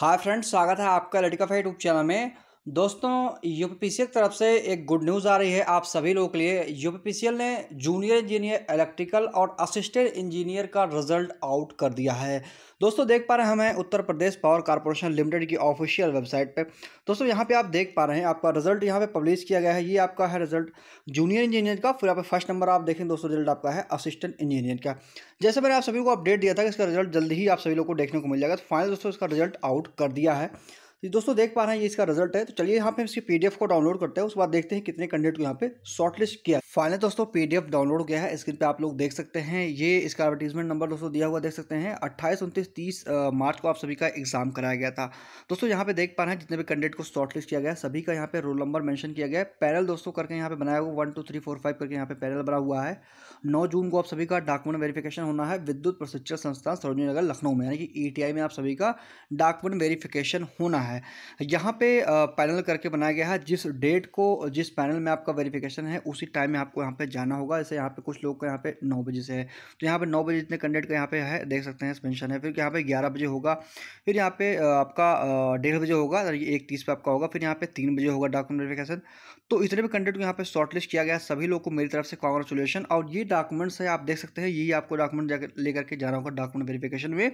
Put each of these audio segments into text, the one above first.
hi friends स्वागत है आपका लड़का फाइट यूट्यूब चैनल में दोस्तों यूपीपीसीएल की तरफ से एक गुड न्यूज़ आ रही है आप सभी लोगों के लिए यूपीपीसीएल ने जूनियर इंजीनियर इलेक्ट्रिकल और असिस्टेंट इंजीनियर का रिजल्ट आउट कर दिया है दोस्तों देख पा रहे हैं हमें Uttar Pradesh Power Corporation Limited की ऑफिशियल वेबसाइट पे दोस्तों यहाँ पे आप देख पा रहे हैं आपका रिजल्ट यहाँ पे पब्लिश किया गया है ये आपका है रिजल्ट जूनियर इंजीनियर का फिर यहाँ फर्स्ट नंबर आप देखें दोस्तों रिजल्ट आपका है असिस्टेंट इंजीनियर का जैसे मैंने आप सभी को अपडेट दिया था कि इसका रिजल्ट जल्द ही आप सभी लोग को देखने को मिल जाएगा तो फाइनल दोस्तों इसका रिजल्ट आउट कर दिया है तो दोस्तों देख पा रहे हैं ये इसका रिजल्ट है तो चलिए यहाँ पे इसकी पीडीएफ को डाउनलोड करते हैं उस बाद देखते हैं कितने कैंडिडेट को यहाँ पे शॉर्टलिस्ट किया फाइनल दोस्तों पीडीएफ डाउनलोड गया है स्क्रीन पे आप लोग देख सकते हैं ये इसका एडवर्टीजमेंट नंबर दोस्तों दिया हुआ देख सकते हैं अट्ठाईस उनतीस तीस मार्च को आप सभी का एग्जाम कराया गया था दोस्तों यहाँ पे देख पा रहे हैं जितने भी कैंडिडेट को शॉर्टलिस्ट किया गया सभी का यहाँ पे रोल नंबर मैंशन किया गया पैरल दोस्तों करके यहाँ पे बनाया हुआ one two three four five करके यहाँ पे पैरल बना हुआ है नौ जून को आप सभी का डॉक्यूमेंट वेरिफिकेशन होना है विद्युत प्रशिक्षण संस्थान सरोजनी नगर लखनऊ में यानी कि ई e में आप सभी का डॉक्यूमेंट वेरिफिकेशन होना है है यहाँ पे पैनल करके बनाया गया है जिस डेट को जिस पैनल में आपका वेरिफिकेशन है उसी टाइम में आपको यहाँ पे जाना होगा जैसे यहाँ पे कुछ लोग का यहाँ पे नौ बजे से है तो यहाँ पे नौ बजे जितने कैंडिडेट का यहाँ पे है देख सकते हैं मेंशन है फिर यहाँ पे ग्यारह बजे होगा फिर यहाँ पे आपका डेढ़ बजे होगा एक तीस पे आपका होगा फिर यहाँ पे तीन बजे होगा डॉक्यूमेंट वेरीफिकेशन तो इतने भी कैंडिडेट को यहाँ पे शॉर्टलिस्ट किया गया सभी लोग को मेरी तरफ से कॉन्ग्रेचुलेशन और ये डॉक्यूमेंट्स है आप देख सकते हैं यही आपको डॉक्यूमेंट लेकर के जाना होगा डॉक्यूमेंट वेरीफिकेशन में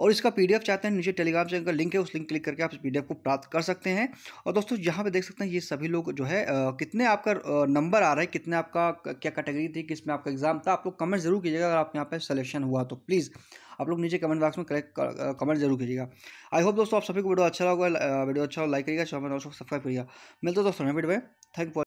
और इसका पी चाहते हैं नीचे टेलीग्राम से लिंक है उस लिंक क्लिक करके आप पीडीएफ को प्राप्त कर सकते हैं और दोस्तों यहाँ पे देख सकते हैं ये सभी लोग जो है कितने आपका नंबर आ रहा है कितने आपका क्या कैटेगरी थी किस में आपका एग्जाम था आप लोग कमेंट जरूर कीजिएगा अगर आप यहाँ पे सिलेक्शन हुआ तो प्लीज़ आप लोग नीचे कमेंट बॉक्स में करेक्ट कमेंट जरूर कीजिएगा आई होप दोस्तों आप सभी को वीडियो अच्छा लगा वीडियो अच्छा लाइक करिएगा सब्सक्राइब करिएगा मिलते दोस्तों वीडियो में थैंक यू